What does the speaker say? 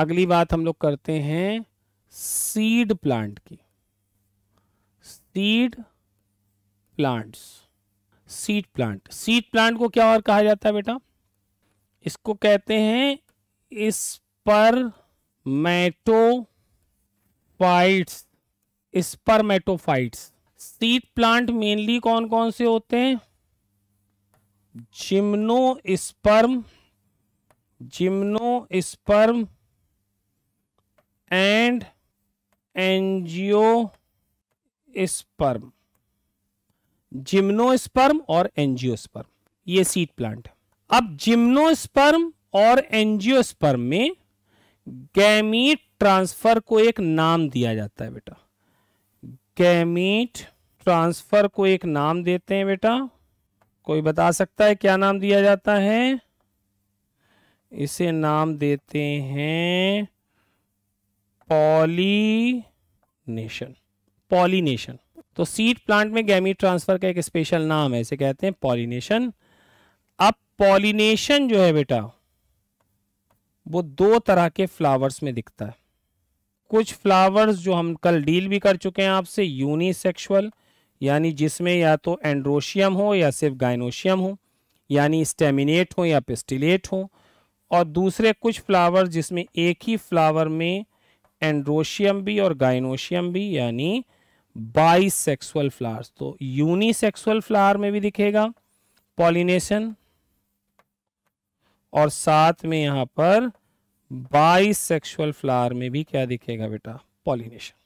अगली बात हम लोग करते हैं सीड प्लांट की seed plants seed plant seed plant को क्या और कहा जाता है बेटा इसको कहते हैं इस पर मैटोफाइट्स इस पर मैटोफाइट्स सीड प्लांट मेनली कौन कौन से होते हैं gymnosperm gymnosperm and angiosperm gymnosperm और स्पर्म ये सीड प्लांट अब जिम्नोस्पर्म और स्पर्म में गैमीट ट्रांसफर को एक नाम दिया जाता है बेटा गैमीट ट्रांसफर को एक नाम देते हैं बेटा कोई बता सकता है क्या नाम दिया जाता है इसे नाम देते हैं पॉलीनेशन पॉलीनेशन तो सीड प्लांट में गैमी ट्रांसफर का एक स्पेशल नाम है इसे कहते हैं पॉलीनेशन अब पॉलीनेशन जो है बेटा वो दो तरह के फ्लावर्स में दिखता है कुछ फ्लावर्स जो हम कल डील भी कर चुके हैं आपसे यूनिसेक्सुअल यानी जिसमें या तो एंड्रोशियम हो या सिर्फ गाइनोशियम हो यानी स्टेमिनेट हो या पिस्टिलेट हो और दूसरे कुछ फ्लावर्स जिसमें एक ही फ्लावर में एंड्रोशियम भी और गाइनोशियम भी यानी बाईस सेक्सुअल फ्लावर्स तो यूनिसेक्सुअल फ्लावर में भी दिखेगा पॉलिनेशन और साथ में यहां पर बाईस सेक्सुअल फ्लावर में भी क्या दिखेगा बेटा पॉलिनेशन